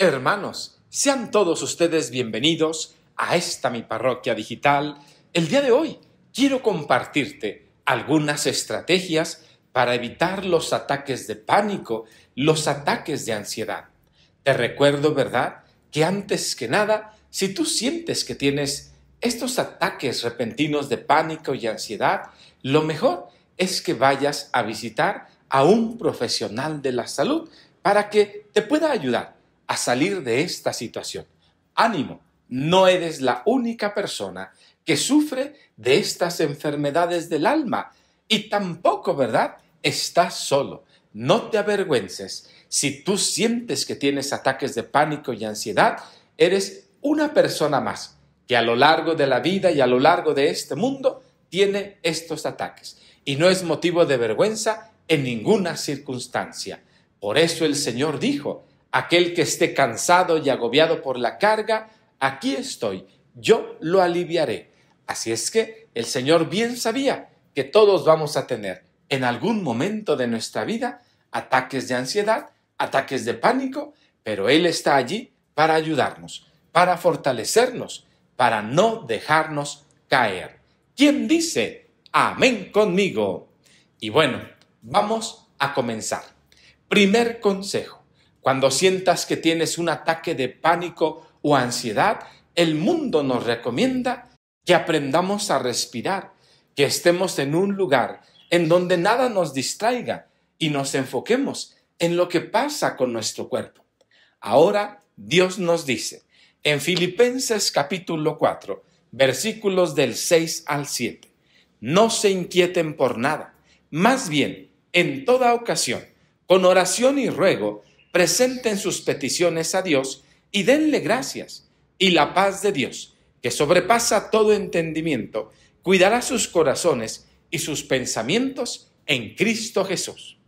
Hermanos, sean todos ustedes bienvenidos a esta mi parroquia digital. El día de hoy quiero compartirte algunas estrategias para evitar los ataques de pánico, los ataques de ansiedad. Te recuerdo, ¿verdad?, que antes que nada, si tú sientes que tienes estos ataques repentinos de pánico y ansiedad, lo mejor es que vayas a visitar a un profesional de la salud para que te pueda ayudar a salir de esta situación. Ánimo, no eres la única persona que sufre de estas enfermedades del alma y tampoco, ¿verdad? Estás solo. No te avergüences. Si tú sientes que tienes ataques de pánico y ansiedad, eres una persona más que a lo largo de la vida y a lo largo de este mundo tiene estos ataques. Y no es motivo de vergüenza en ninguna circunstancia. Por eso el Señor dijo, Aquel que esté cansado y agobiado por la carga, aquí estoy, yo lo aliviaré. Así es que el Señor bien sabía que todos vamos a tener en algún momento de nuestra vida ataques de ansiedad, ataques de pánico, pero Él está allí para ayudarnos, para fortalecernos, para no dejarnos caer. ¿Quién dice amén conmigo? Y bueno, vamos a comenzar. Primer consejo cuando sientas que tienes un ataque de pánico o ansiedad, el mundo nos recomienda que aprendamos a respirar, que estemos en un lugar en donde nada nos distraiga y nos enfoquemos en lo que pasa con nuestro cuerpo. Ahora Dios nos dice en Filipenses capítulo 4, versículos del 6 al 7, no se inquieten por nada, más bien, en toda ocasión, con oración y ruego, presenten sus peticiones a Dios y denle gracias. Y la paz de Dios, que sobrepasa todo entendimiento, cuidará sus corazones y sus pensamientos en Cristo Jesús.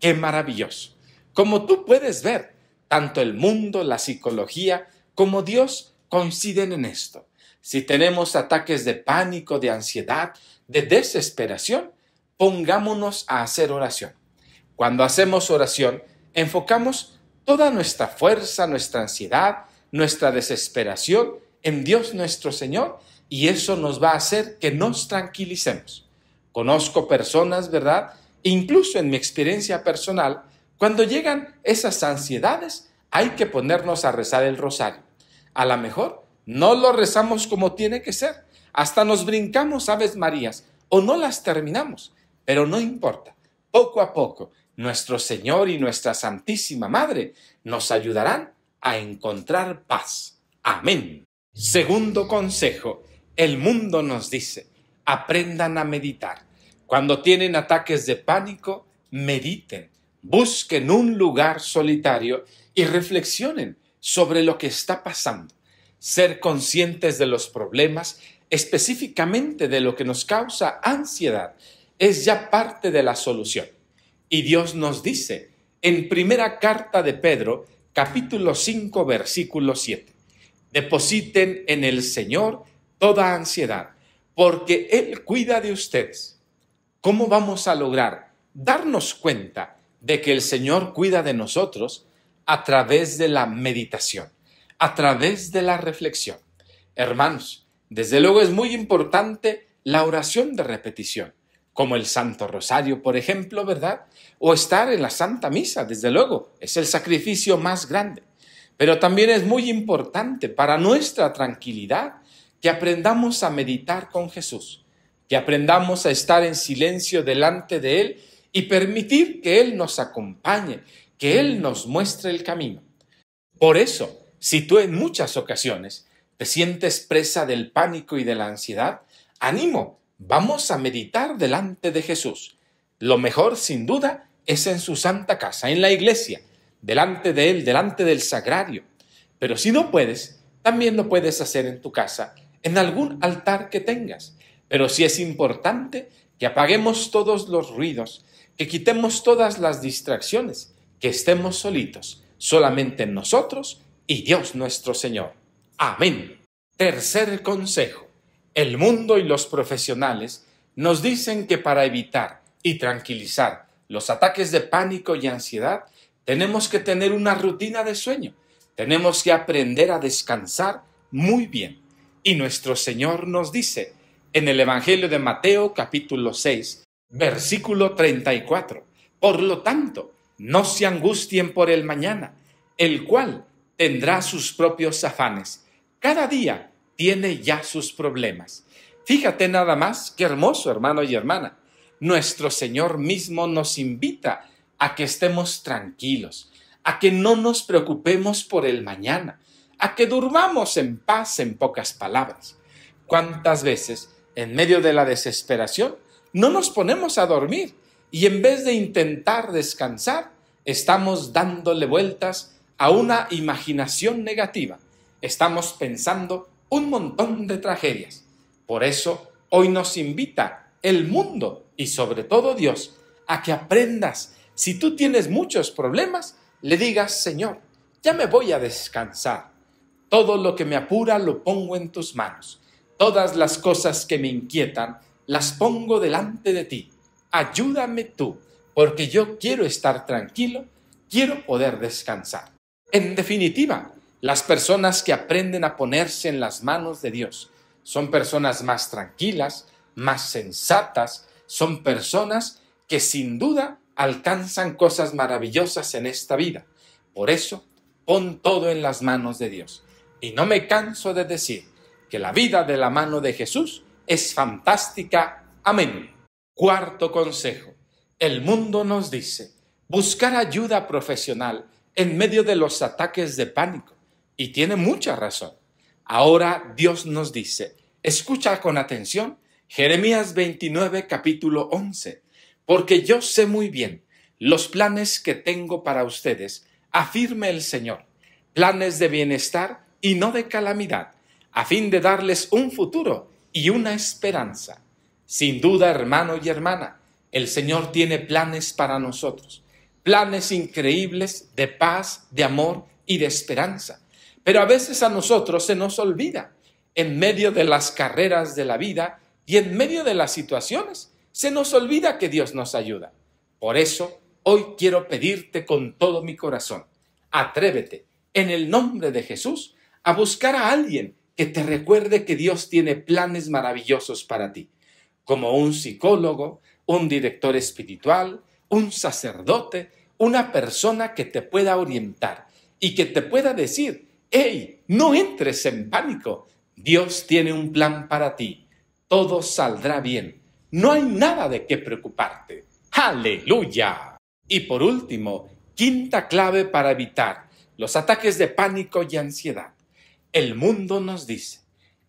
Qué maravilloso. Como tú puedes ver, tanto el mundo, la psicología, como Dios coinciden en esto. Si tenemos ataques de pánico, de ansiedad, de desesperación, pongámonos a hacer oración. Cuando hacemos oración, enfocamos toda nuestra fuerza, nuestra ansiedad, nuestra desesperación en Dios nuestro Señor y eso nos va a hacer que nos tranquilicemos. Conozco personas, ¿verdad? Incluso en mi experiencia personal, cuando llegan esas ansiedades, hay que ponernos a rezar el rosario. A lo mejor no lo rezamos como tiene que ser. Hasta nos brincamos Aves Marías o no las terminamos, pero no importa. Poco a poco, nuestro Señor y nuestra Santísima Madre nos ayudarán a encontrar paz. Amén. Segundo consejo. El mundo nos dice, aprendan a meditar. Cuando tienen ataques de pánico, mediten, busquen un lugar solitario y reflexionen sobre lo que está pasando. Ser conscientes de los problemas, específicamente de lo que nos causa ansiedad, es ya parte de la solución. Y Dios nos dice en primera carta de Pedro, capítulo 5, versículo 7, depositen en el Señor toda ansiedad, porque Él cuida de ustedes. ¿Cómo vamos a lograr darnos cuenta de que el Señor cuida de nosotros? A través de la meditación, a través de la reflexión. Hermanos, desde luego es muy importante la oración de repetición como el Santo Rosario, por ejemplo, ¿verdad? O estar en la Santa Misa, desde luego, es el sacrificio más grande. Pero también es muy importante para nuestra tranquilidad que aprendamos a meditar con Jesús, que aprendamos a estar en silencio delante de Él y permitir que Él nos acompañe, que Él nos muestre el camino. Por eso, si tú en muchas ocasiones te sientes presa del pánico y de la ansiedad, animo Vamos a meditar delante de Jesús. Lo mejor, sin duda, es en su santa casa, en la iglesia, delante de Él, delante del sagrario. Pero si no puedes, también lo puedes hacer en tu casa, en algún altar que tengas. Pero sí es importante que apaguemos todos los ruidos, que quitemos todas las distracciones, que estemos solitos, solamente nosotros y Dios nuestro Señor. Amén. Tercer consejo. El mundo y los profesionales nos dicen que para evitar y tranquilizar los ataques de pánico y ansiedad, tenemos que tener una rutina de sueño, tenemos que aprender a descansar muy bien. Y nuestro Señor nos dice en el Evangelio de Mateo capítulo 6, versículo 34, por lo tanto, no se angustien por el mañana, el cual tendrá sus propios afanes. Cada día tiene ya sus problemas. Fíjate nada más, qué hermoso hermano y hermana. Nuestro Señor mismo nos invita a que estemos tranquilos, a que no nos preocupemos por el mañana, a que durmamos en paz en pocas palabras. ¿Cuántas veces, en medio de la desesperación, no nos ponemos a dormir y en vez de intentar descansar, estamos dándole vueltas a una imaginación negativa? Estamos pensando un montón de tragedias. Por eso hoy nos invita el mundo y sobre todo Dios a que aprendas, si tú tienes muchos problemas, le digas, Señor, ya me voy a descansar. Todo lo que me apura lo pongo en tus manos. Todas las cosas que me inquietan las pongo delante de ti. Ayúdame tú, porque yo quiero estar tranquilo, quiero poder descansar. En definitiva, las personas que aprenden a ponerse en las manos de Dios son personas más tranquilas, más sensatas, son personas que sin duda alcanzan cosas maravillosas en esta vida. Por eso, pon todo en las manos de Dios. Y no me canso de decir que la vida de la mano de Jesús es fantástica. Amén. Cuarto consejo. El mundo nos dice buscar ayuda profesional en medio de los ataques de pánico y tiene mucha razón. Ahora Dios nos dice, escucha con atención Jeremías 29 capítulo 11, porque yo sé muy bien los planes que tengo para ustedes, afirma el Señor, planes de bienestar y no de calamidad, a fin de darles un futuro y una esperanza. Sin duda, hermano y hermana, el Señor tiene planes para nosotros, planes increíbles de paz, de amor y de esperanza. Pero a veces a nosotros se nos olvida, en medio de las carreras de la vida y en medio de las situaciones, se nos olvida que Dios nos ayuda. Por eso, hoy quiero pedirte con todo mi corazón, atrévete, en el nombre de Jesús, a buscar a alguien que te recuerde que Dios tiene planes maravillosos para ti, como un psicólogo, un director espiritual, un sacerdote, una persona que te pueda orientar y que te pueda decir ¡Ey! no entres en pánico. Dios tiene un plan para ti. Todo saldrá bien. No hay nada de qué preocuparte. Aleluya. Y por último, quinta clave para evitar los ataques de pánico y ansiedad. El mundo nos dice,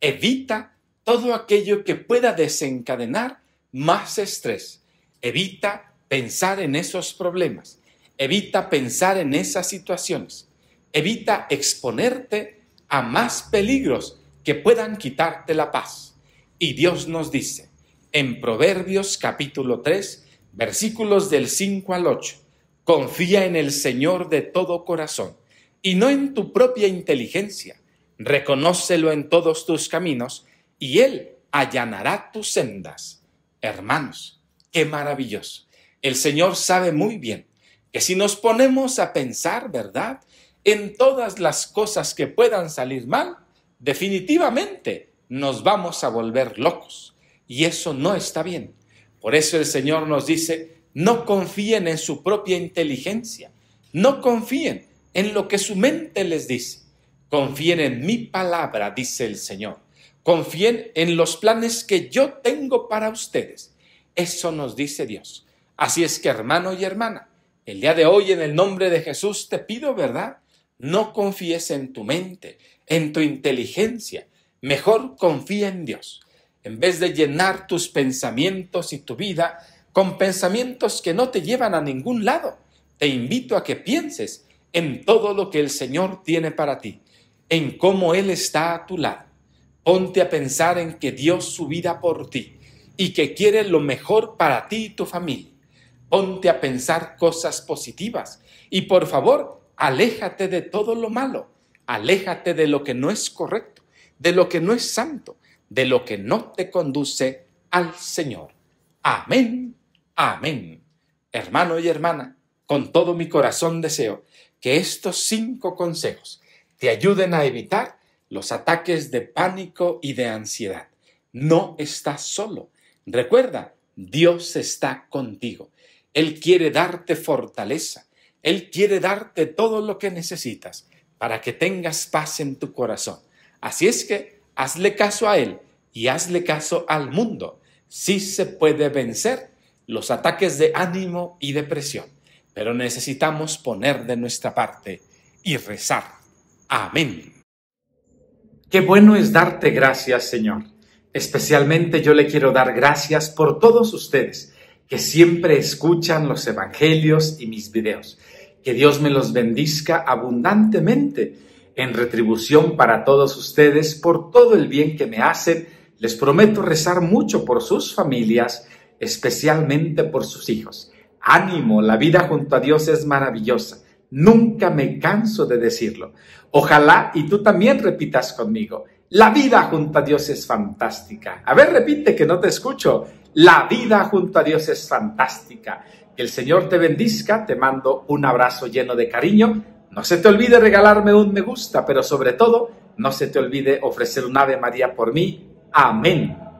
evita todo aquello que pueda desencadenar más estrés. Evita pensar en esos problemas. Evita pensar en esas situaciones evita exponerte a más peligros que puedan quitarte la paz. Y Dios nos dice en Proverbios capítulo 3, versículos del 5 al 8, confía en el Señor de todo corazón y no en tu propia inteligencia, reconócelo en todos tus caminos y Él allanará tus sendas. Hermanos, qué maravilloso. El Señor sabe muy bien que si nos ponemos a pensar, ¿verdad? en todas las cosas que puedan salir mal, definitivamente nos vamos a volver locos. Y eso no está bien. Por eso el Señor nos dice, no confíen en su propia inteligencia, no confíen en lo que su mente les dice. Confíen en mi palabra, dice el Señor. Confíen en los planes que yo tengo para ustedes. Eso nos dice Dios. Así es que hermano y hermana, el día de hoy en el nombre de Jesús te pido, ¿verdad? No confíes en tu mente, en tu inteligencia. Mejor confía en Dios. En vez de llenar tus pensamientos y tu vida con pensamientos que no te llevan a ningún lado, te invito a que pienses en todo lo que el Señor tiene para ti, en cómo Él está a tu lado. Ponte a pensar en que Dios su vida por ti y que quiere lo mejor para ti y tu familia. Ponte a pensar cosas positivas y por favor, aléjate de todo lo malo, aléjate de lo que no es correcto, de lo que no es santo, de lo que no te conduce al Señor. Amén, amén. Hermano y hermana, con todo mi corazón deseo que estos cinco consejos te ayuden a evitar los ataques de pánico y de ansiedad. No estás solo. Recuerda, Dios está contigo. Él quiere darte fortaleza. Él quiere darte todo lo que necesitas para que tengas paz en tu corazón. Así es que hazle caso a Él y hazle caso al mundo. Sí se puede vencer los ataques de ánimo y depresión, pero necesitamos poner de nuestra parte y rezar. Amén. Qué bueno es darte gracias, Señor. Especialmente yo le quiero dar gracias por todos ustedes que siempre escuchan los evangelios y mis videos. Que Dios me los bendizca abundantemente en retribución para todos ustedes por todo el bien que me hacen. Les prometo rezar mucho por sus familias, especialmente por sus hijos. Ánimo, la vida junto a Dios es maravillosa. Nunca me canso de decirlo. Ojalá y tú también repitas conmigo. La vida junto a Dios es fantástica. A ver, repite que no te escucho. La vida junto a Dios es fantástica. Que el Señor te bendiga. Te mando un abrazo lleno de cariño. No se te olvide regalarme un me gusta, pero sobre todo, no se te olvide ofrecer un Ave María por mí. Amén.